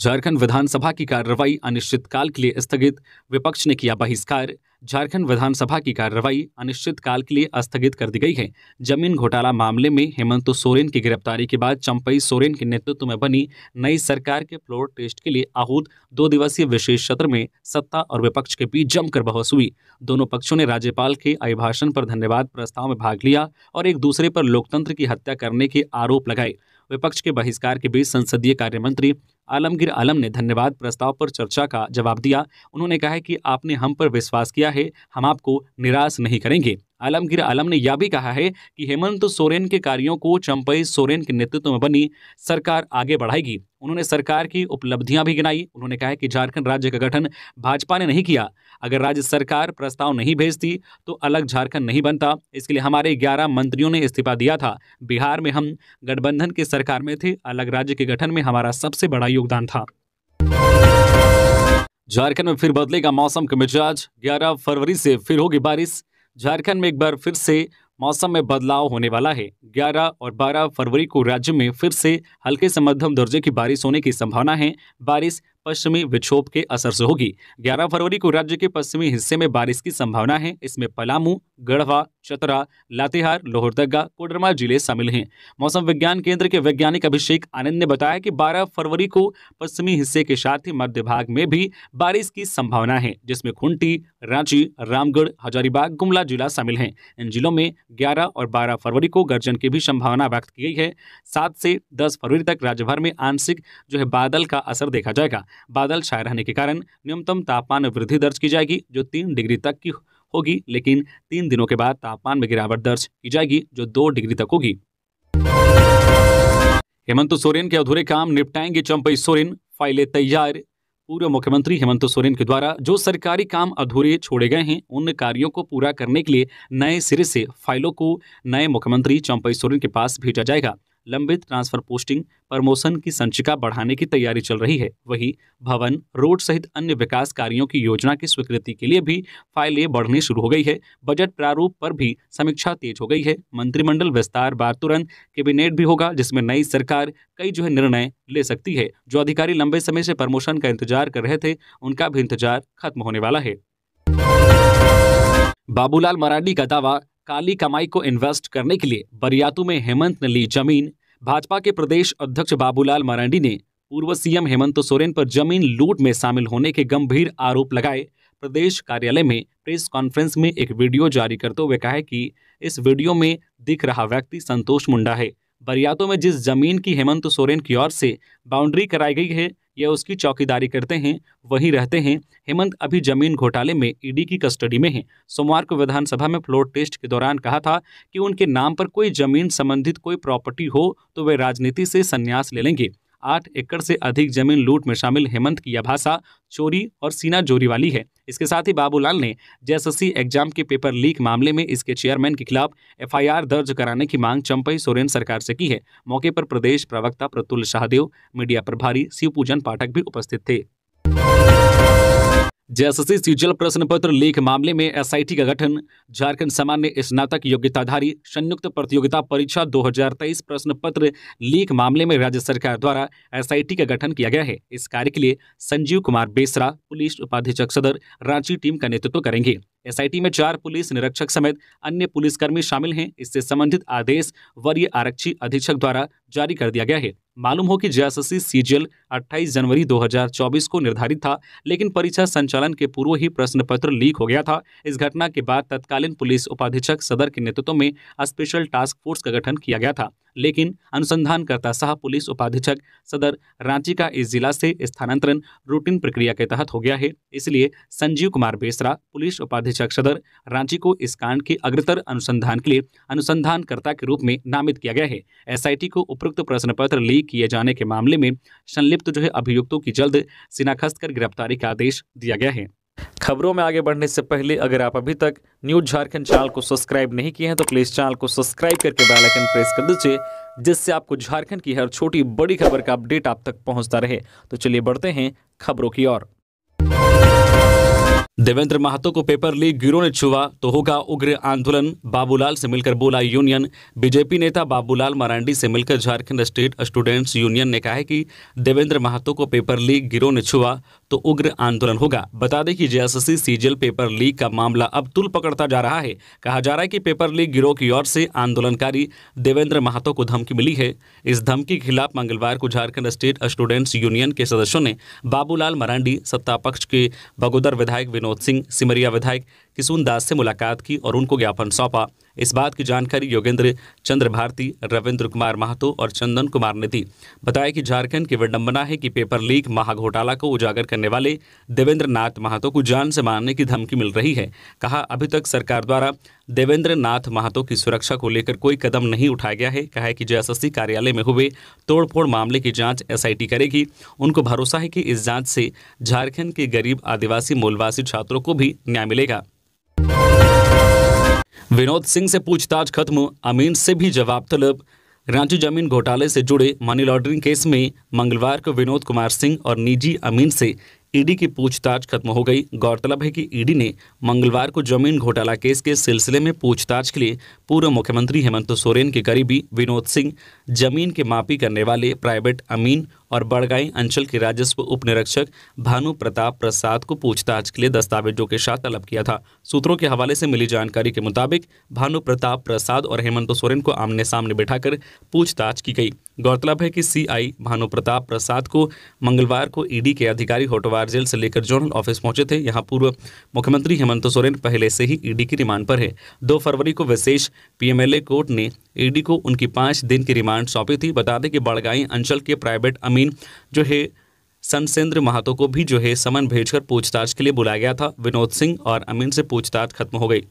झारखंड विधानसभा की कार्रवाई अनिश्चितकाल के लिए स्थगित विपक्ष ने किया बहिष्कार झारखंड विधानसभा की कार्रवाई अनिश्चितकाल के लिए स्थगित कर दी गई है जमीन घोटाला मामले में हेमंत सोरेन की गिरफ्तारी के बाद चंपई सोरेन के नेतृत्व में बनी नई सरकार के फ्लोर टेस्ट के लिए आहूत दो दिवसीय विशेष सत्र में सत्ता और विपक्ष के बीच जमकर बहस हुई दोनों पक्षों ने राज्यपाल के अभिभाषण पर धन्यवाद प्रस्ताव में भाग लिया और एक दूसरे पर लोकतंत्र की हत्या करने के आरोप लगाए विपक्ष के बहिष्कार के बीच संसदीय कार्य मंत्री आलमगीर आलम ने धन्यवाद प्रस्ताव पर चर्चा का जवाब दिया उन्होंने कहा कि आपने हम पर विश्वास किया है हम आपको निराश नहीं करेंगे आलमगीर आलम ने यह भी कहा है कि हेमंत सोरेन के कार्यों को चंपई सोरेन के नेतृत्व में बनी सरकार आगे बढ़ाएगी उन्होंने सरकार की उपलब्धियां भी गिनाई उन्होंने कहा कि झारखंड राज्य का गठन भाजपा ने नहीं किया अगर राज्य सरकार प्रस्ताव नहीं भेजती तो अलग झारखंड नहीं बनता इसके लिए हमारे ग्यारह मंत्रियों ने इस्तीफा दिया था बिहार में हम गठबंधन की सरकार में थे अलग राज्य के गठन में हमारा सबसे बड़ा योगदान था झारखंड में फिर बदलेगा मौसम का मिजाज 11 फरवरी से फिर होगी बारिश झारखंड में एक बार फिर से मौसम में बदलाव होने वाला है 11 और 12 फरवरी को राज्य में फिर से हल्के से मध्यम दर्जे की बारिश होने की संभावना है बारिश पश्चिमी विक्षोभ के असर से होगी 11 फरवरी को राज्य के पश्चिमी हिस्से में बारिश की संभावना है इसमें पलामू गढ़वा चतरा लातेहार लोहरदगा कोडरमा जिले शामिल हैं मौसम विज्ञान केंद्र के वैज्ञानिक अभिषेक आनंद ने बताया कि 12 फरवरी को पश्चिमी हिस्से के साथ ही मध्य भाग में भी बारिश की संभावना है जिसमें खुंटी रांची रामगढ़ हजारीबाग गुमला जिला शामिल हैं इन जिलों में ग्यारह और बारह फरवरी को गर्जन की भी संभावना व्यक्त की गई है सात से दस फरवरी तक राज्य भर में आंशिक जो है बादल का असर देखा जाएगा बादल छाए रहने के कारण न्यूनतम तापमान में वृद्धि दर्ज की जाएगी जो तीन डिग्री तक की होगी लेकिन तीन दिनों के बाद तापमान में गिरावट दर्ज की जाएगी जो दो डिग्री तक होगी हेमंत सोरेन के अधूरे काम निपटाएंगे चंपई सोरेन फाइलें तैयार पूर्व मुख्यमंत्री हेमंत सोरेन के द्वारा जो सरकारी काम अधूरे छोड़े गए हैं उन कार्यों को पूरा करने के लिए नए सिरे से फाइलों को नए मुख्यमंत्री चंपई सोरेन के पास भेजा जाएगा लंबित ट्रांसफर पोस्टिंग प्रमोशन की संचिका बढ़ाने की तैयारी चल रही है वहीं भवन रोड सहित अन्य विकास कार्यों की योजना की स्वीकृति के लिए भी फाइलें बढ़नी शुरू हो गई है बजट प्रारूप पर भी समीक्षा तेज हो गई है मंत्रिमंडल विस्तार बार तुरंत कैबिनेट भी होगा जिसमें नई सरकार कई जो है निर्णय ले सकती है जो अधिकारी लंबे समय से प्रमोशन का इंतजार कर रहे थे उनका भी इंतजार खत्म होने वाला है बाबूलाल मरांडी का दावा काली कमाई को इन्वेस्ट करने के लिए बरियातू में हेमंत ने ली जमीन भाजपा के प्रदेश अध्यक्ष बाबूलाल मरांडी ने पूर्व सीएम हेमंत सोरेन पर जमीन लूट में शामिल होने के गंभीर आरोप लगाए प्रदेश कार्यालय में प्रेस कॉन्फ्रेंस में एक वीडियो जारी करते हुए कहा कि इस वीडियो में दिख रहा व्यक्ति संतोष मुंडा है बरियातों में जिस जमीन की हेमंत सोरेन की ओर से बाउंड्री कराई गई है या उसकी चौकीदारी करते हैं वहीं रहते हैं हेमंत अभी जमीन घोटाले में ईडी की कस्टडी में हैं सोमवार को विधानसभा में फ्लोर टेस्ट के दौरान कहा था कि उनके नाम पर कोई जमीन संबंधित कोई प्रॉपर्टी हो तो वे राजनीति से संन्यास ले लेंगे आठ एकड़ से अधिक जमीन लूट में शामिल हेमंत की यह भाषा चोरी और सीना जोरी वाली है इसके साथ ही बाबूलाल ने जेएसएससी एग्जाम के पेपर लीक मामले में इसके चेयरमैन के खिलाफ एफआईआर दर्ज कराने की मांग चंपई सोरेन सरकार से की है मौके पर प्रदेश प्रवक्ता प्रतुल शाहदेव मीडिया प्रभारी शिवपूजन पाठक भी उपस्थित थे जैसे सीजल प्रश्न पत्र लेख मामले में एसआईटी का गठन झारखंड सामान्य स्नातक योग्यताधारी संयुक्त प्रतियोगिता परीक्षा 2023 प्रश्न पत्र लेख मामले में राज्य सरकार द्वारा एसआईटी का गठन किया गया है इस कार्य के लिए संजीव कुमार बेसरा पुलिस उपाधीक्षक सदर रांची टीम का नेतृत्व करेंगे एसआईटी में चार पुलिस निरीक्षक समेत अन्य पुलिसकर्मी शामिल हैं इससे संबंधित आदेश वरीय आरक्षी अधीक्षक द्वारा जारी कर दिया गया है मालूम हो कि जेएसएससी सीजीएल 28 जनवरी 2024 को निर्धारित था लेकिन परीक्षा संचालन के पूर्व ही प्रश्न पत्र लीक हो गया था इस घटना के बाद तत्कालीन पुलिस उपाधीक्षक सदर के नेतृत्व में स्पेशल टास्क फोर्स का गठन किया गया था लेकिन अनुसंधानकर्ता सह पुलिस उपाधीक्षक सदर रांची का इस जिला से स्थानांतरण रूटीन प्रक्रिया के तहत हो गया है इसलिए संजीव कुमार बेसरा पुलिस उपाधीक्षक सदर रांची को इस कांड के अग्रतर अनुसंधान के लिए अनुसंधानकर्ता के रूप में नामित किया गया है एसआईटी को उपरोक्त प्रश्न पत्र लीक किए जाने के मामले में संलिप्त जो है अभियुक्तों की जल्द शिनाखस्त कर गिरफ्तारी का आदेश दिया गया है खबरों में आगे बढ़ने से पहले अगर आप अभी तक न्यूज झारखंड चैनल को सब्सक्राइब नहीं किए हैं तो प्लीज़ चैनल को सब्सक्राइब करके बेल आइकन प्रेस कर दीजिए जिससे आपको झारखंड की हर छोटी बड़ी खबर का अपडेट आप तक पहुंचता रहे तो चलिए बढ़ते हैं खबरों की ओर देवेंद्र महतो को पेपर लीक गिरोह ने छुआ तो होगा उग्र आंदोलन बाबूलाल से मिलकर बोला यूनियन बीजेपी नेता बाबूलाल मरांडी से मिलकर झारखंड स्टेट स्टूडेंट्स यूनियन ने कहा है कि देवेंद्र महतो को पेपर लीक गिरोह ने छुआ तो उग्र आंदोलन होगा बता दें कि जेएसएससी सीजल पेपर लीक का मामला अब तुल पकड़ता जा रहा है कहा जा रहा है कि पेपर लीक गिरोह की ओर से आंदोलनकारी देवेंद्र महतो को धमकी मिली है इस धमकी के खिलाफ मंगलवार को झारखंड स्टेट स्टूडेंट्स यूनियन के सदस्यों ने बाबूलाल मरांडी सत्ता पक्ष के बगोदर विधायक विनोद सिंह सिमरिया विधायक किशुन दास से मुलाकात की और उनको ज्ञापन सौंपा इस बात की जानकारी योगेंद्र चंद्र भारती रविंद्र कुमार महतो और चंदन कुमार ने दी बताया कि झारखंड की विडम्बना है कि पेपर लीक महाघोटाला को उजागर करने वाले देवेंद्र नाथ महतो को जान से मारने की धमकी मिल रही है कहा अभी तक सरकार द्वारा देवेंद्र नाथ महतो की सुरक्षा को लेकर कोई कदम नहीं उठाया गया है कहा है कि जेएसएससी कार्यालय में हुए तोड़फोड़ मामले की जाँच एस करेगी उनको भरोसा है कि इस जाँच से झारखंड के गरीब आदिवासी मूलवासी छात्रों को भी न्याय मिलेगा विनोद सिंह से पूछताछ खत्म अमीन से भी जवाब तलब रांची जमीन घोटाले से जुड़े मनी लॉन्ड्रिंग केस में मंगलवार को विनोद कुमार सिंह और निजी अमीन से ईडी की पूछताछ खत्म हो गई गौरतलब है कि ईडी ने मंगलवार को जमीन घोटाला केस के सिलसिले में पूछताछ के लिए पूर्व मुख्यमंत्री हेमंत सोरेन के करीबी विनोद सिंह जमीन के मापी करने वाले प्राइवेट अमीन और बड़गाई अंचल के राजस्व उप निरीक्षक भानु प्रताप प्रसाद को पूछताछ के लिए दस्तावेजों के साथ तलब किया था सूत्रों के हवाले से मिली जानकारी के मुताबिक भानु प्रताप प्रसाद और हेमंत सोरेन को आमने सामने बैठाकर पूछताछ की गई गौरतलब है कि सीआई भानु प्रताप प्रसाद को मंगलवार को ईडी e के अधिकारी होटवार जेल से लेकर जोनल ऑफिस पहुंचे थे यहां पूर्व मुख्यमंत्री हेमंत सोरेन पहले से ही ईडी e की रिमांड पर है दो फरवरी को विशेष पीएमएलए कोर्ट ने ईडी e को उनकी पाँच दिन की रिमांड सौंपी थी बता दें कि बड़गाई अंचल के प्राइवेट अमीन जो है सनसेंद्र महातो को भी जो है समन भेजकर पूछताछ के लिए बुलाया गया था विनोद सिंह और अमीन से पूछताछ खत्म हो गई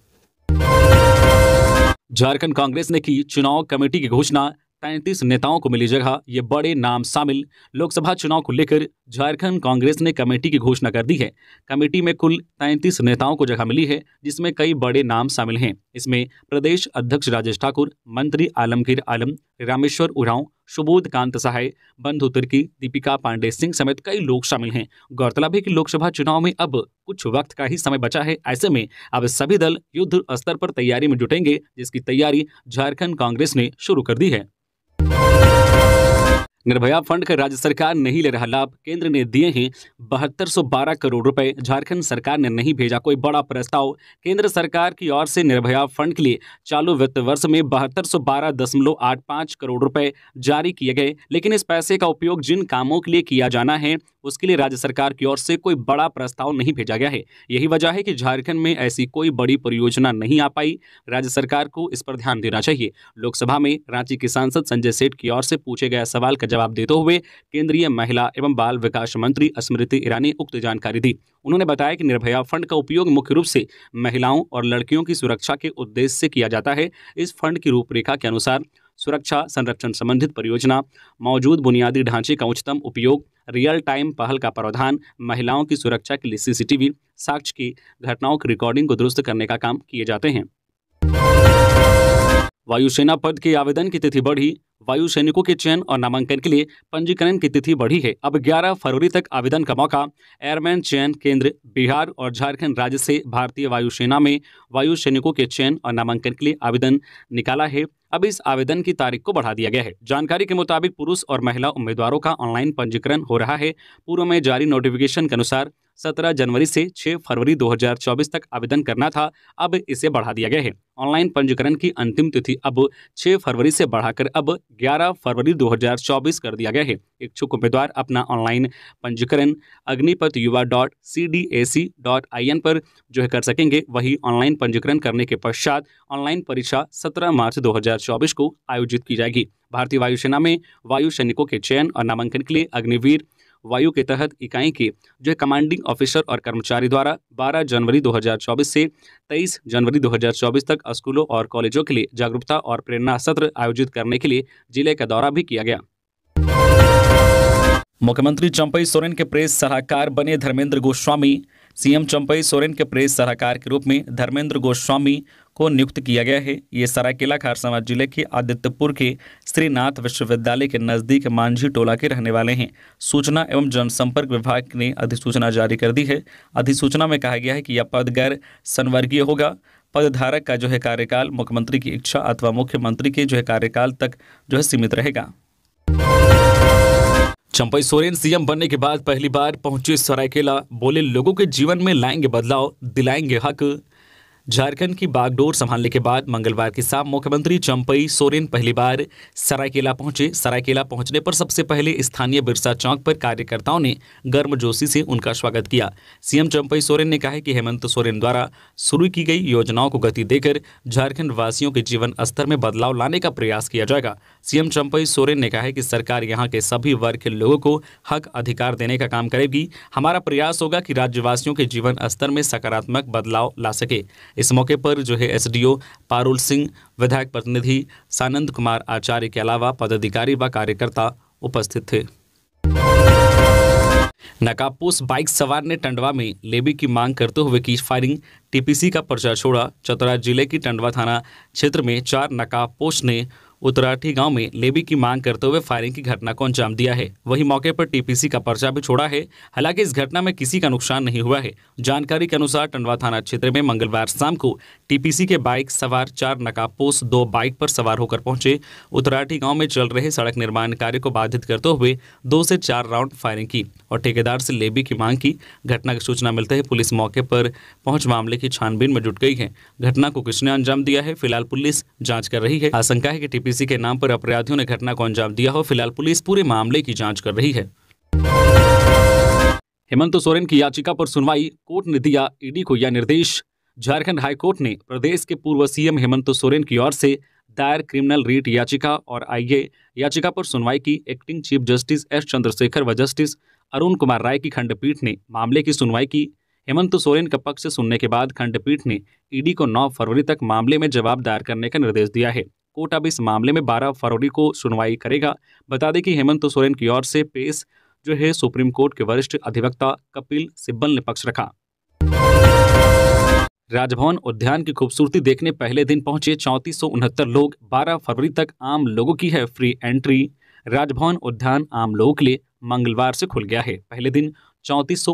झारखंड कांग्रेस ने की चुनाव कमेटी की घोषणा पैंतीस नेताओं को मिली जगह ये बड़े नाम शामिल लोकसभा चुनाव को लेकर झारखंड कांग्रेस ने कमेटी की घोषणा कर दी है कमेटी में कुल तैंतीस नेताओं को जगह मिली है जिसमें कई बड़े नाम शामिल हैं इसमें प्रदेश अध्यक्ष राजेश ठाकुर मंत्री आलमगीर आलम रामेश्वर उरांव सुबोध कांत सहाय बंधु तिर्की दीपिका पांडे सिंह समेत कई लोग शामिल हैं गौरतलब है कि लोकसभा चुनाव में अब कुछ वक्त का ही समय बचा है ऐसे में अब सभी दल युद्ध स्तर पर तैयारी में जुटेंगे जिसकी तैयारी झारखंड कांग्रेस ने शुरू कर दी है निर्भया फंड का राज्य सरकार नहीं ले रहा लाभ केंद्र ने दिए हैं बहत्तर करोड़ रुपए झारखंड सरकार ने नहीं भेजा कोई बड़ा प्रस्ताव केंद्र सरकार की ओर से निर्भया फंड के लिए चालू वित्त वर्ष में बहत्तर करोड़ रुपए जारी किए गए लेकिन इस पैसे का उपयोग जिन कामों के लिए किया जाना है उसके लिए राज्य सरकार की ओर से कोई बड़ा प्रस्ताव नहीं भेजा गया है यही वजह है कि झारखंड में ऐसी कोई बड़ी परियोजना नहीं आ पाई राज्य सरकार को इस पर ध्यान देना चाहिए लोकसभा में रांची के सांसद संजय सेठ की ओर से पूछे गए सवाल का जवाब देते हुए केंद्रीय महिला एवं बाल विकास मंत्री स्मृति ईरानी उक्त जानकारी दी उन्होंने बताया कि निर्भया फंड का उपयोग मुख्य रूप से महिलाओं और लड़कियों की सुरक्षा के उद्देश्य से किया जाता है इस फंड की रूपरेखा के अनुसार सुरक्षा संरक्षण संबंधित परियोजना मौजूद बुनियादी ढांचे का उच्चतम उपयोग रियल टाइम पहल का प्रावधान महिलाओं की सुरक्षा के लिए सीसीटीवी साक्ष्य की घटनाओं की रिकॉर्डिंग को दुरुस्त करने का काम किए जाते हैं वायुसेना पद के आवेदन की तिथि बढ़ी वायु सैनिकों के चयन और नामांकन के लिए पंजीकरण की तिथि बढ़ी है अब 11 फरवरी तक आवेदन का मौका एयरमैन चयन केंद्र बिहार और झारखंड राज्य से भारतीय वायुसेना में वायु सैनिकों के चयन और नामांकन के लिए आवेदन निकाला है अब इस आवेदन की तारीख को बढ़ा दिया गया है जानकारी के मुताबिक पुरुष और महिला उम्मीदवारों का ऑनलाइन पंजीकरण हो रहा है पूर्व में जारी नोटिफिकेशन के अनुसार 17 जनवरी से 6 फरवरी 2024 तक आवेदन करना था अब इसे बढ़ा दिया गया है ऑनलाइन पंजीकरण की अंतिम तिथि अब 6 फरवरी से बढ़ाकर अब 11 फरवरी 2024 कर दिया गया है इच्छुक उम्मीदवार अपना ऑनलाइन पंजीकरण अग्निपथ युवा dot C D A C dot I N पर जो है कर सकेंगे वही ऑनलाइन पंजीकरण करने के पश्चात ऑनलाइन परीक्षा 17 मार्च 2024 को आयोजित की जाएगी भारतीय वायुसेना में वायु सैनिकों के चयन और नामांकन के लिए अग्निवीर वायु के तहत इकाई के जो है कमांडिंग ऑफिसर और कर्मचारी द्वारा 12 जनवरी 2024 से 23 जनवरी 2024 तक स्कूलों और कॉलेजों के लिए जागरूकता और प्रेरणा सत्र आयोजित करने के लिए जिले का दौरा भी किया गया मुख्यमंत्री चंपई सोरेन के प्रेस सलाहकार बने धर्मेंद्र गोस्वामी सीएम चंपई सोरेन के प्रेस सलाहकार के रूप में धर्मेंद्र गोस्वामी को नियुक्त किया गया है ये सरायकेला खारसावा जिले के आदित्यपुर के श्रीनाथ विश्वविद्यालय के नज़दीक मांझी टोला के रहने वाले हैं सूचना एवं जनसंपर्क विभाग ने अधिसूचना जारी कर दी है अधिसूचना में कहा गया है कि यह पद गैर संवर्गीय होगा पदधारक का जो है कार्यकाल मुख्यमंत्री की इच्छा अथवा मुख्यमंत्री के जो है कार्यकाल तक जो है सीमित रहेगा चंपई सोरेन सीएम बनने के बाद पहली बार पहुंचे सरायकेला बोले लोगों के जीवन में लाएंगे बदलाव दिलाएंगे हक झारखंड की बागडोर संभालने के बाद मंगलवार की शाम मुख्यमंत्री चंपई सोरेन पहली बार सरायकेला पहुंचे सरायकेला पहुंचने पर सबसे पहले स्थानीय बिरसा चौक पर कार्यकर्ताओं ने गर्मजोशी से उनका स्वागत किया सीएम चंपई सोरेन ने कहा कि हेमंत सोरेन द्वारा शुरू की गई योजनाओं को गति देकर झारखंड वासियों के जीवन स्तर में बदलाव लाने का प्रयास किया जाएगा सीएम चंपई सोरेन ने कहा है कि सरकार यहाँ के सभी वर्ग के लोगों को हक अधिकार देने का काम करेगी हमारा प्रयास होगा कि राज्यवासियों के जीवन स्तर में सकारात्मक बदलाव ला सके इस मौके पर जो है एसडीओ पारुल सिंह विधायक प्रतिनिधि सानंद कुमार आचार्य के अलावा पदाधिकारी व कार्यकर्ता उपस्थित थे नकापोस बाइक सवार ने टंडवा में लेबी की मांग करते हुए की फायरिंग टीपीसी का पर्चा छोड़ा चतरा जिले की टंडवा थाना क्षेत्र में चार नकापोस ने उतराठी गांव में लेबी की मांग करते हुए फायरिंग की घटना को अंजाम दिया है वहीं मौके पर टीपीसी का पर्चा भी छोड़ा है हालांकि इस घटना में किसी का नुकसान नहीं हुआ है जानकारी के अनुसार टंडवा थाना क्षेत्र में मंगलवार शाम को टीपीसी के बाइक सवार चार नकाबपोश दो बाइक पर सवार होकर पहुंचे उतराठी गाँव में चल रहे सड़क निर्माण कार्य को बाधित करते हुए दो से चार राउंड फायरिंग की और ठेकेदार से लेबी की मांग की घटना की सूचना मिलते ही पुलिस मौके पर पहुंच मामले की छानबीन में जुट गई है घटना को किसने अंजाम दिया है फिलहाल पुलिस जांच कर रही है आशंका है की टीपीसी किसी के नाम पर अपराधियों ने घटना को अंजाम दिया हो फिलहाल पुलिस पूरे मामले की जांच कर रही है हेमंत सोरेन की याचिका पर सुनवाई कोर्ट ने दिया ईडी को यह निर्देश झारखंड हाईकोर्ट ने प्रदेश के पूर्व सीएम हेमंत सोरेन की ओर से दायर क्रिमिनल रीट याचिका और आईए याचिका पर सुनवाई की acting chief justice S Chandrashekhar व जस्टिस अरुण कुमार राय की खंडपीठ ने मामले की सुनवाई की हेमंत सोरेन का पक्ष सुनने के बाद खंडपीठ ने ईडी को 9 फरवरी तक मामले में जवाब दायर करने का निर्देश दिया है कोर्ट अब इस मामले में 12 फरवरी को सुनवाई करेगा बता दें कि हेमंत सोरेन की ओर से पेश जो है सुप्रीम कोर्ट के वरिष्ठ अधिवक्ता कपिल सिब्बल ने पक्ष रखा राजभवन उद्यान की खूबसूरती देखने पहले दिन पहुंचे चौंतीस लोग 12 फरवरी तक आम लोगों की है फ्री एंट्री राजभवन उद्यान आम लोगों के लिए मंगलवार से खुल गया है पहले दिन चौंतीस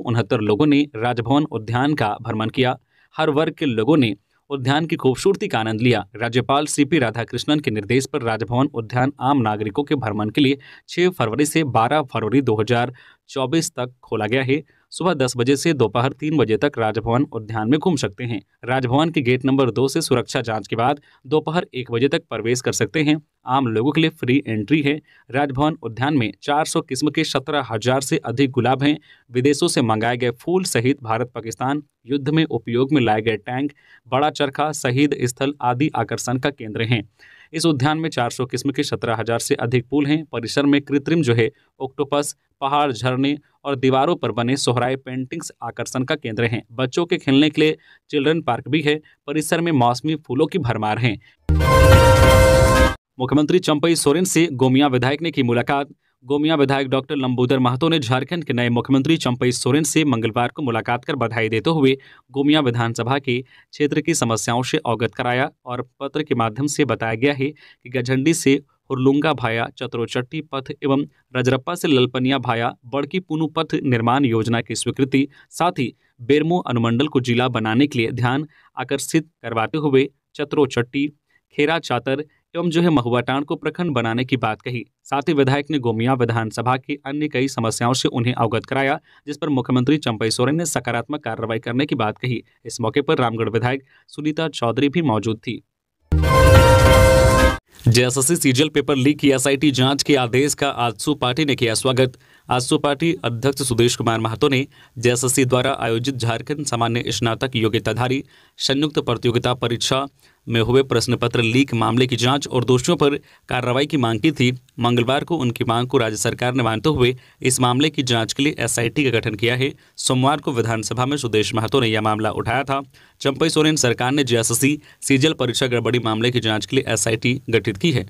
लोगों ने राजभवन उद्यान का भ्रमण किया हर वर्ग के लोगों ने उद्यान की खूबसूरती का आनंद लिया राज्यपाल सी पी राधाकृष्णन के निर्देश पर राजभवन उद्यान आम नागरिकों के भ्रमण के लिए 6 फरवरी से 12 फरवरी 2024 तक खोला गया है सुबह दस बजे से दोपहर तीन बजे तक राजभवन उद्यान में घूम सकते हैं राजभवन के गेट नंबर दो से सुरक्षा जांच के बाद दोपहर एक बजे तक प्रवेश कर सकते हैं आम लोगों के लिए फ्री एंट्री है राजभवन उद्यान में 400 किस्म के सत्रह हजार से अधिक गुलाब हैं विदेशों से मंगाए गए फूल सहित भारत पाकिस्तान युद्ध में उपयोग में लाए गए टैंक बड़ा चरखा शहीद स्थल आदि आकर्षण का केंद्र हैं इस उद्यान में 400 किस्म के सत्रह हजार से अधिक फूल हैं परिसर में कृत्रिम जो है ऑक्टोपस पहाड़ झरने और दीवारों पर बने सोहराय पेंटिंग्स आकर्षण का केंद्र हैं बच्चों के खेलने के लिए चिल्ड्रन पार्क भी है परिसर में मौसमी फूलों की भरमार है मुख्यमंत्री चंपई सोरेन से गोमिया विधायक ने की मुलाकात गोमिया विधायक डॉक्टर लंबोदर महतो ने झारखंड के नए मुख्यमंत्री चंपई सोरेन से मंगलवार को मुलाकात कर बधाई देते हुए गोमिया विधानसभा के क्षेत्र की समस्याओं से अवगत कराया और पत्र के माध्यम से बताया गया है कि गजंडी से हुरलुंगा भाया चतरोचट्टी पथ एवं रजरप्पा से ललपनिया भाया बड़की पुनु पथ निर्माण योजना की स्वीकृति साथ ही बेरमो अनुमंडल को जिला बनाने के लिए ध्यान आकर्षित करवाते हुए चतरोचट्टी खेरा चातर एवं जो है महुआटाण को प्रखंड बनाने की बात कही साथ ही विधायक ने गोमिया विधानसभा की अन्य कई समस्याओं से उन्हें अवगत कराया जिस पर मुख्यमंत्री चंपई सोरेन ने सकारात्मक कार्रवाई करने की बात कही इस मौके पर रामगढ़ विधायक सुनीता चौधरी भी मौजूद थी जेएसएससी सीजीएल पेपर लीक की एसआईटी जांच के आदेश का आज सु पार्टी ने किया स्वागत आजसू पार्टी अध्यक्ष सुदेश कुमार महतो ने जेएसएससी द्वारा आयोजित झारखंड सामान्य स्नातक योग्यताधारी संयुक्त प्रतियोगिता परीक्षा में हुए प्रश्न पत्र लीक मामले की जांच और दोषियों पर कार्रवाई की मांग की थी मंगलवार को उनकी मांग को राज्य सरकार ने मानते हुए इस मामले की जांच के लिए एसआईटी का गठन किया है सोमवार को विधानसभा में सुदेश महतो ने यह मामला उठाया था चंपई सोरेन सरकार ने जेएसएससी सीजल परीक्षा गड़बड़ी मामले की जाँच के लिए एस गठित की है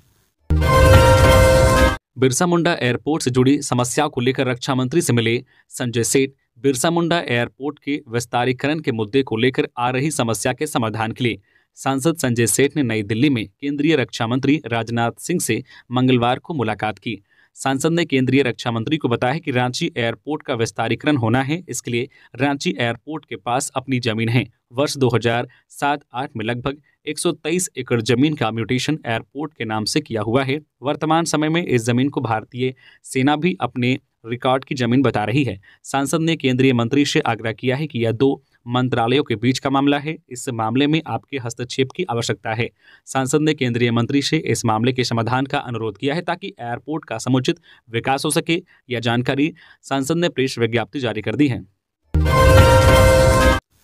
बिरसा मुंडा एयरपोर्ट से जुड़ी समस्याओं को लेकर रक्षा मंत्री से मिले संजय सेठ बिरसा मुंडा एयरपोर्ट के विस्तारीकरण के मुद्दे को लेकर आ रही समस्या के समाधान के लिए सांसद संजय सेठ ने नई दिल्ली में केंद्रीय रक्षा मंत्री राजनाथ सिंह से मंगलवार को मुलाकात की सांसद ने केंद्रीय रक्षा मंत्री को बताया कि रांची एयरपोर्ट का विस्तारीकरण होना है इसके लिए रांची एयरपोर्ट के पास अपनी जमीन है वर्ष 2007-8 में लगभग 123 एकड़ जमीन का म्यूटेशन एयरपोर्ट के नाम से किया हुआ है वर्तमान समय में इस जमीन को भारतीय सेना भी अपने रिकॉर्ड की जमीन बता रही है सांसद ने केंद्रीय मंत्री से आग्रह किया है कि यह दो मंत्रालयों के बीच का मामला है इस मामले में आपके हस्तक्षेप की आवश्यकता है सांसद ने केंद्रीय मंत्री से इस मामले के समाधान का अनुरोध किया है ताकि एयरपोर्ट का समुचित विकास हो सके यह जानकारी सांसद ने प्रेस विज्ञप्ति जारी कर दी है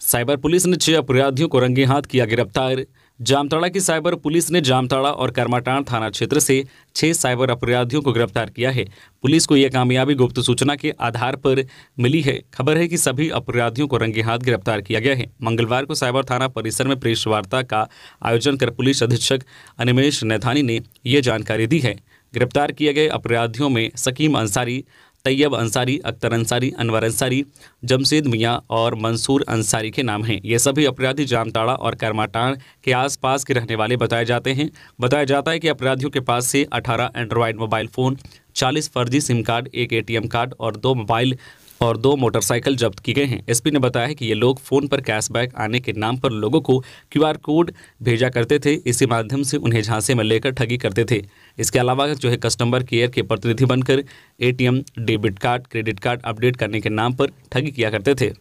साइबर पुलिस ने छह अपराधियों को रंगे हाथ किया गिरफ्तार जामताड़ा की साइबर पुलिस ने जामताड़ा और कर्माटांड थाना क्षेत्र से छह साइबर अपराधियों को गिरफ्तार किया है पुलिस को यह कामयाबी गुप्त सूचना के आधार पर मिली है खबर है कि सभी अपराधियों को रंगे हाथ गिरफ्तार किया गया है मंगलवार को साइबर थाना परिसर में प्रेस वार्ता का आयोजन कर पुलिस अधीक्षक अनिमेश नैथानी ने यह जानकारी दी है गिरफ्तार किए गए अपराधियों में सकीम अंसारी तैयब अंसारी अख्तर अंसारी अनवर अंसारी जमशेद मियाँ और मंसूर अंसारी के नाम हैं ये सभी अपराधी जामताड़ा और कर्माटाण के आसपास के रहने वाले बताए जाते हैं बताया जाता है कि अपराधियों के पास से 18 एंड्रॉयड मोबाइल फ़ोन 40 फर्जी सिम कार्ड एक एटीएम कार्ड और दो मोबाइल और दो मोटरसाइकिल जब्त किए गए हैं एसपी ने बताया कि ये लोग फ़ोन पर कैशबैक आने के नाम पर लोगों को क्यूआर कोड भेजा करते थे इसी माध्यम से उन्हें झांसे में लेकर ठगी करते थे इसके अलावा जो है कस्टमर केयर के प्रतिनिधि बनकर ATM debit card credit card update करने के नाम पर ठगी किया करते थे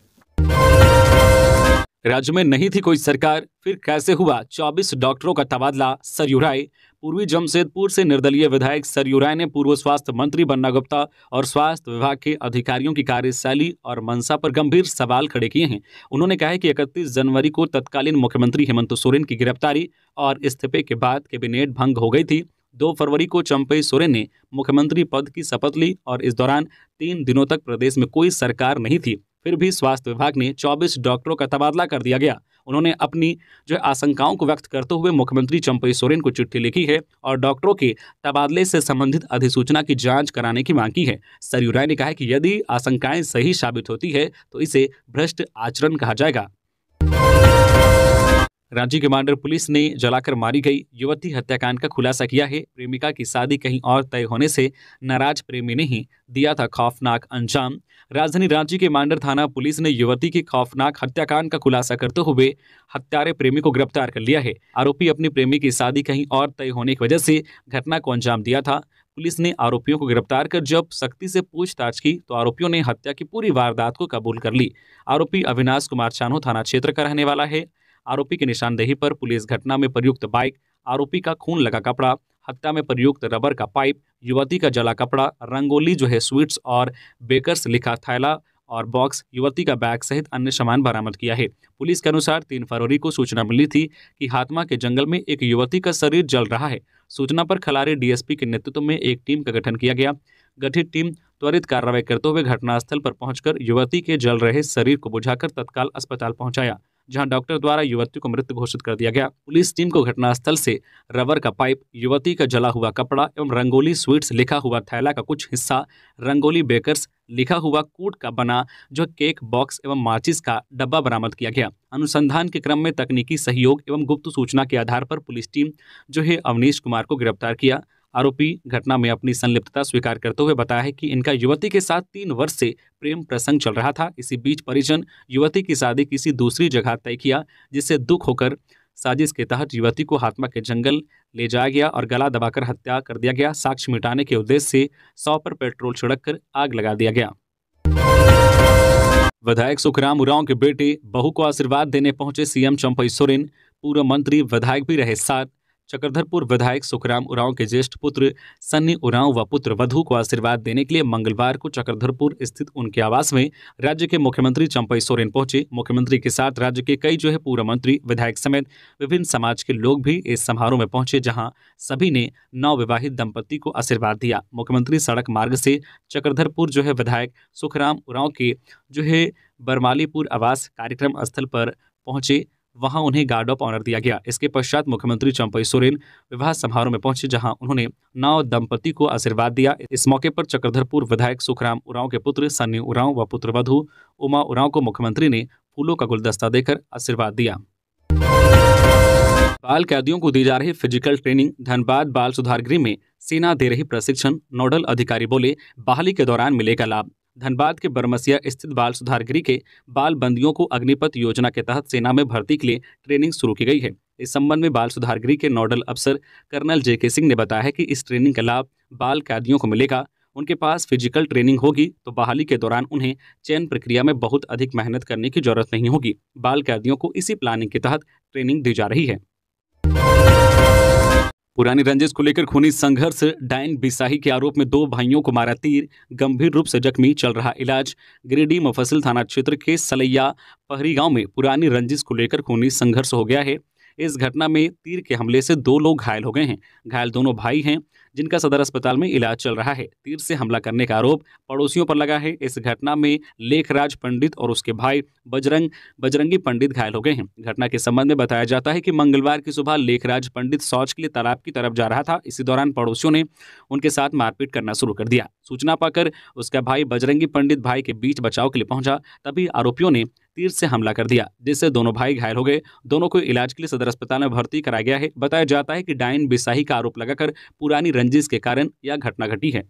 राज्य में नहीं थी कोई सरकार फिर कैसे हुआ 24 डॉक्टरों का तबादला सरयू राय पूर्वी जमशेदपुर से निर्दलीय विधायक सरयू राय ने पूर्व स्वास्थ्य मंत्री बन्ना गुप्ता और स्वास्थ्य विभाग के अधिकारियों की कार्यशैली और मंशा पर गंभीर सवाल खड़े किए हैं उन्होंने कहा है कि 31 जनवरी को तत्कालीन मुख्यमंत्री हेमंत सोरेन की गिरफ्तारी और इस्तीफे के बाद कैबिनेट भंग हो गई थी दो फरवरी को चंपई सोरेन ने मुख्यमंत्री पद की शपथ ली और इस दौरान तीन दिनों तक प्रदेश में कोई सरकार नहीं थी फिर भी स्वास्थ्य विभाग ने 24 डॉक्टरों का तबादला कर दिया गया उन्होंने अपनी जो आशंकाओं को व्यक्त करते हुए मुख्यमंत्री चंपई सोरेन को चिट्ठी लिखी है और डॉक्टरों के तबादले से संबंधित अधिसूचना की जांच कराने की मांग की है सरयू राय ने कहा है कि यदि आशंकाएं सही साबित होती है तो इसे भ्रष्ट आचरण कहा जाएगा रांची मांडर पुलिस ने जलाकर मारी गई युवती हत्याकांड का खुलासा किया है प्रेमिका की शादी कहीं और तय होने से नाराज प्रेमी ने ही दिया था खौफनाक अंजाम राजधानी रांची के मांडर थाना पुलिस ने युवती की खौफनाक हत्याकांड का खुलासा करते हुए हत्यारे प्रेमी को गिरफ्तार कर लिया है आरोपी अपनी प्रेमी की शादी कहीं और तय होने की वजह से घटना को अंजाम दिया था पुलिस ने आरोपियों को गिरफ्तार कर जब सख्ती से पूछताछ की तो आरोपियों ने हत्या की पूरी वारदात को कबूल कर ली आरोपी अविनाश कुमार चानो थाना क्षेत्र का रहने वाला है आरोपी की निशानदेही पर पुलिस घटना में प्रयुक्त बाइक आरोपी का खून लगा कपड़ा हत्या में प्रयुक्त रबर का पाइप युवती का जला कपड़ा रंगोली जो है स्वीट्स और बेकर्स लिखा थैला और बॉक्स युवती का बैग सहित अन्य सामान बरामद किया है पुलिस के अनुसार तीन फरवरी को सूचना मिली थी कि हाथमा के जंगल में एक युवती का शरीर जल रहा है सूचना पर खलारी डीएसपी के नेतृत्व में एक टीम का गठन किया गया गठित टीम त्वरित कार्रवाई करते हुए घटनास्थल पर पहुंचकर युवती के जल रहे शरीर को बुझाकर तत्काल अस्पताल पहुंचाया जहां डॉक्टर द्वारा युवती को मृत घोषित कर दिया गया पुलिस टीम को घटनास्थल से रबर का पाइप युवती का जला हुआ कपड़ा एवं रंगोली स्वीट्स लिखा हुआ थैला का कुछ हिस्सा रंगोली बेकर्स लिखा हुआ कूट का बना जो केक बॉक्स एवं माचिस का डब्बा बरामद किया गया अनुसंधान के क्रम में तकनीकी सहयोग एवं गुप्त सूचना के आधार पर पुलिस टीम जो है अवनीश कुमार को गिरफ्तार किया आरोपी घटना में अपनी संलिप्तता स्वीकार करते हुए बताया है कि इनका युवती के साथ तीन वर्ष से प्रेम प्रसंग चल रहा था इसी बीच परिजन युवती की शादी किसी दूसरी जगह तय किया जिससे दुख होकर साजिश के तहत युवती को हाथमा के जंगल ले जाया गया और गला दबाकर हत्या कर दिया गया साक्ष्य मिटाने के उद्देश्य से सौ पर पेट्रोल छिड़क कर आग लगा दिया गया विधायक सुखराम उराव के बेटे बहू को आशीर्वाद देने पहुंचे सीएम चंपई सोरेन पूर्व मंत्री विधायक भी रहे साथ चक्रधरपुर विधायक सुखराम उरांव के ज्येष्ठ पुत्र सन्नी उरांव व पुत्र वधु को आशीर्वाद देने के लिए मंगलवार को चक्रधरपुर स्थित उनके आवास में राज्य के मुख्यमंत्री चंपई सोरेन पहुंचे मुख्यमंत्री के साथ राज्य के कई जो है पूर्व मंत्री विधायक समेत विभिन्न समाज के लोग भी इस समारोह में पहुंचे जहां सभी ने नवविवाहित दंपति को आशीर्वाद दिया मुख्यमंत्री सड़क मार्ग से चक्रधरपुर जो है विधायक सुखराम उरांव के जो है बरमालीपुर आवास कार्यक्रम स्थल पर पहुंचे वहां उन्हें गार्ड ऑफ ऑनर दिया गया इसके पश्चात मुख्यमंत्री चंपई सोरेन विवाह समारोह में पहुंचे जहां उन्होंने नाव दंपति को आशीर्वाद दिया इस मौके पर चक्रधरपुर विधायक सुखराम उरांव के पुत्र सन्नी उरांव व वधु उमा उरांव को मुख्यमंत्री ने फूलों का गुलदस्ता देकर आशीर्वाद दिया बाल कैदियों को दी जा रही फिजिकल ट्रेनिंग धनबाद बाल सुधार गृह में सेना दे रही प्रशिक्षण नोडल अधिकारी बोले बहाली के दौरान मिलेगा लाभ धनबाद के बरमसिया स्थित बाल सुधार गृह के बाल बंदियों को अग्निपथ योजना के तहत सेना में भर्ती के लिए ट्रेनिंग शुरू की गई है इस संबंध में बाल सुधार गृह के नोडल अफसर कर्नल जे के सिंह ने बताया कि इस ट्रेनिंग का लाभ बाल कैदियों को मिलेगा उनके पास फिजिकल ट्रेनिंग होगी तो बहाली के दौरान उन्हें चयन प्रक्रिया में बहुत अधिक मेहनत करने की जरूरत नहीं होगी बाल कैदियों को इसी प्लानिंग के तहत ट्रेनिंग दी जा रही है पुरानी रंजिश को लेकर खूनी संघर्ष डायन बिसाही के आरोप में दो भाइयों को मारा तीर गंभीर रूप से जख्मी चल रहा इलाज गिरिडीह मुफसिल थाना क्षेत्र के सलैया पहरी गांव में पुरानी रंजिश को लेकर खूनी संघर्ष हो गया है इस घटना में तीर के हमले से दो लोग घायल हो गए हैं घायल दोनों भाई हैं जिनका सदर अस्पताल में इलाज चल रहा है तीर से हमला करने का आरोप पड़ोसियों पर लगा है इस घटना में लेखराज पंडित और उसके भाई बजरंग बजरंगी पंडित घायल हो गए हैं घटना के संबंध में बताया जाता है कि मंगलवार की सुबह लेखराज पंडित शौच के लिए तालाब की तरफ जा रहा था इसी दौरान पड़ोसियों ने उनके साथ मारपीट करना शुरू कर दिया सूचना पाकर उसका भाई बजरंगी पंडित भाई के बीच बचाव के लिए पहुंचा तभी आरोपियों ने तीर से हमला कर दिया जिससे दोनों भाई घायल हो गए दोनों को इलाज के लिए सदर अस्पताल में भर्ती कराया गया है बताया जाता है कि डायन बिसाही का आरोप लगाकर पुरानी रंजिश के कारण यह घटना घटी है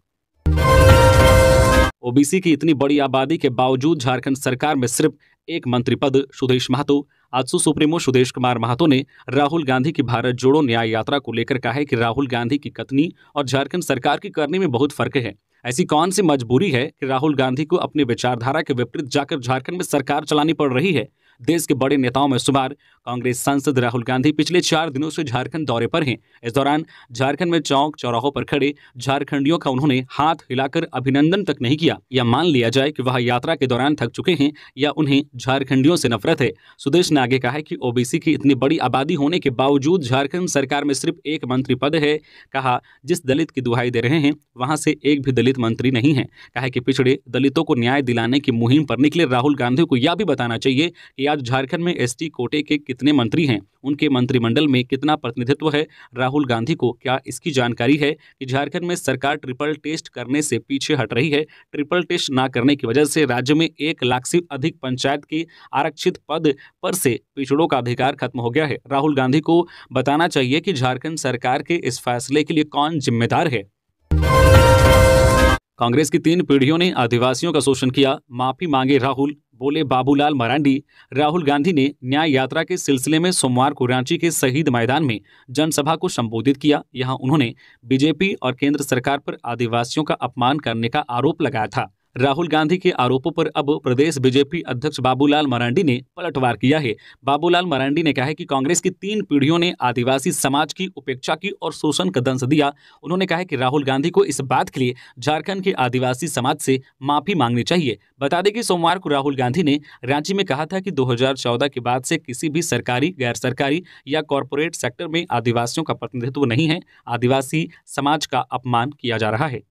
ओबीसी की इतनी बड़ी आबादी के बावजूद झारखंड सरकार में सिर्फ एक मंत्री पद सुदेश महतो आजसू सुप्रीमो सुदेश कुमार महतो ने राहुल गांधी की भारत जोड़ो न्याय यात्रा को लेकर कहा है कि राहुल गांधी की कतनी और झारखंड सरकार की करने में बहुत फर्क है ऐसी कौन सी मजबूरी है कि राहुल गांधी को अपनी विचारधारा के विपरीत जाकर झारखंड में सरकार चलानी पड़ रही है देश के बड़े नेताओं में शुमार कांग्रेस सांसद राहुल गांधी पिछले चार दिनों से झारखंड दौरे पर हैं इस दौरान झारखंड में चौक चौराहों पर खड़े झारखंडियों का उन्होंने हाथ हिलाकर अभिनंदन तक नहीं किया या मान लिया जाए कि वह यात्रा के दौरान थक चुके हैं या उन्हें झारखंडियों से नफरत है सुदेश ने आगे कहा है कि ओबीसी की इतनी बड़ी आबादी होने के बावजूद झारखंड सरकार में सिर्फ एक मंत्री पद है कहा जिस दलित की दुहाई दे रहे हैं वहां से एक भी दलित मंत्री नहीं है कहा कि पिछड़े दलितों को न्याय दिलाने की मुहिम पर निकले राहुल गांधी को यह भी बताना चाहिए कि आज झारखंड में एसटी कोटे के कितने मंत्री हैं उनके मंत्रिमंडल में कितना प्रतिनिधित्व है राहुल गांधी को क्या इसकी जानकारी है कि झारखंड में सरकार ट्रिपल टेस्ट करने से पीछे हट रही है ट्रिपल टेस्ट ना करने की वजह से राज्य में एक लाख से अधिक पंचायत की आरक्षित पद पर से पिछड़ों का अधिकार खत्म हो गया है राहुल गांधी को बताना चाहिए कि झारखंड सरकार के इस फैसले के लिए कौन जिम्मेदार है कांग्रेस की तीन पीढ़ियों ने आदिवासियों का शोषण किया माफी मांगे राहुल बोले बाबूलाल मरांडी राहुल गांधी ने न्याय यात्रा के सिलसिले में सोमवार को रांची के शहीद मैदान में जनसभा को संबोधित किया यहां उन्होंने बीजेपी और केंद्र सरकार पर आदिवासियों का अपमान करने का आरोप लगाया था राहुल गांधी के आरोपों पर अब प्रदेश बीजेपी अध्यक्ष बाबूलाल मरांडी ने पलटवार किया है बाबूलाल मरांडी ने कहा है कि कांग्रेस की तीन पीढ़ियों ने आदिवासी समाज की उपेक्षा की और शोषण का दंश दिया उन्होंने कहा है कि राहुल गांधी को इस बात के लिए झारखंड के आदिवासी समाज से माफी मांगनी चाहिए बता दें कि सोमवार को राहुल गांधी ने रांची में कहा था कि दो के बाद से किसी भी सरकारी गैर सरकारी या कॉरपोरेट सेक्टर में आदिवासियों का प्रतिनिधित्व नहीं है आदिवासी समाज का अपमान किया जा रहा है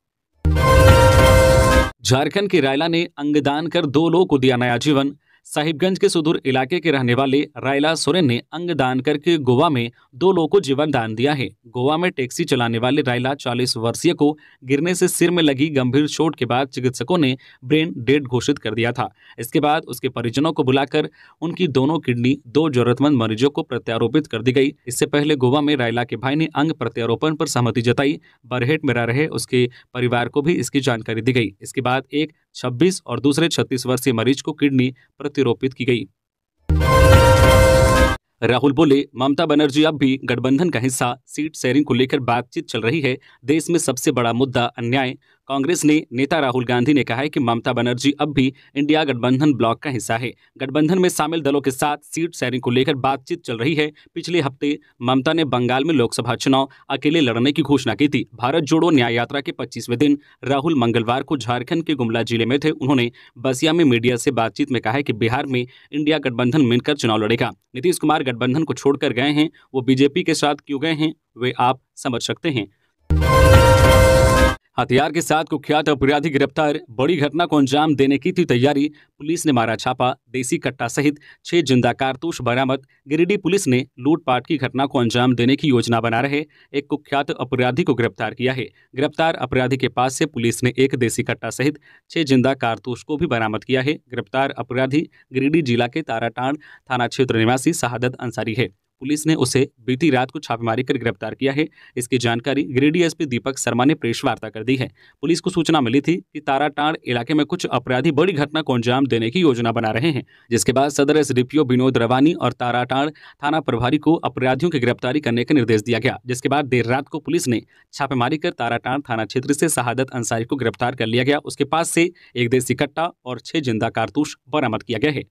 झारखंड के रायला ने अंगदान कर दो लोगों को दिया नया जीवन साहिबगंज के सुदूर इलाके के रहने वाले रायला सोरेन ने अंग दान करके गोवा में दो लोगों को जीवन दान दिया है गोवा में टैक्सी चलाने वाले रायला 40 वर्षीय को गिरने से सिर में लगी गंभीर चोट के बाद चिकित्सकों ने ब्रेन डेड घोषित कर दिया था इसके बाद उसके परिजनों को बुलाकर उनकी दोनों किडनी दो जरूरतमंद मरीजों को प्रत्यारोपित कर दी गई इससे पहले गोवा में रायला के भाई ने अंग प्रत्यारोपण पर सहमति जताई बरहेट में रह रहे उसके परिवार को भी इसकी जानकारी दी गई इसके बाद एक छब्बीस और दूसरे छत्तीस वर्षीय मरीज को किडनी प्रतिरोपित की गई राहुल बोले ममता बनर्जी अब भी गठबंधन का हिस्सा सीट शेयरिंग को लेकर बातचीत चल रही है देश में सबसे बड़ा मुद्दा अन्याय कांग्रेस ने नेता राहुल गांधी ने कहा है कि ममता बनर्जी अब भी इंडिया गठबंधन ब्लॉक का हिस्सा है गठबंधन में शामिल दलों के साथ सीट शेयरिंग को लेकर बातचीत चल रही है पिछले हफ्ते ममता ने बंगाल में लोकसभा चुनाव अकेले लड़ने की घोषणा की थी भारत जोड़ो न्याय यात्रा के पच्चीसवें दिन राहुल मंगलवार को झारखंड के गुमला जिले में थे उन्होंने बसिया में मीडिया से बातचीत में कहा है कि बिहार में इंडिया गठबंधन मिलकर चुनाव लड़ेगा नीतीश कुमार गठबंधन को छोड़कर गए हैं वो बीजेपी के साथ क्यों गए हैं वे आप समझ सकते हैं हथियार के साथ कुख्यात अपराधी गिरफ्तार बड़ी घटना को अंजाम देने की थी तैयारी पुलिस ने मारा छापा देसी कट्टा सहित छह जिंदा कारतूस बरामद गिरिडीह पुलिस ने लूटपाट की घटना को अंजाम देने की योजना बना रहे एक कुख्यात अपराधी को गिरफ्तार किया है गिरफ्तार अपराधी के पास से पुलिस ने एक देसी कट्टा सहित छह जिंदा कारतूस को भी बरामद किया है गिरफ्तार अपराधी गिरिडीह जिला के ताराटाण थाना क्षेत्र निवासी शहादत अंसारी है पुलिस ने उसे बीती रात को छापेमारी कर गिरफ्तार किया है इसकी जानकारी गिरिडीह एसपी दीपक शर्मा ने प्रेस वार्ता कर दी है पुलिस को सूचना मिली थी कि ताराटांड इलाके में कुछ अपराधी बड़ी घटना को अंजाम देने की योजना बना रहे हैं जिसके बाद सदर एसडीपीओ विनोद रवानी और ताराटांड थाना प्रभारी को अपराधियों की गिरफ्तारी करने का निर्देश दिया गया जिसके बाद देर रात को पुलिस ने छापेमारी कर ताराटांड थाना क्षेत्र से शहादत अंसारी को गिरफ्तार कर लिया गया उसके पास से एक देसी कट्टा और छह जिंदा कारतूस बरामद किया गया है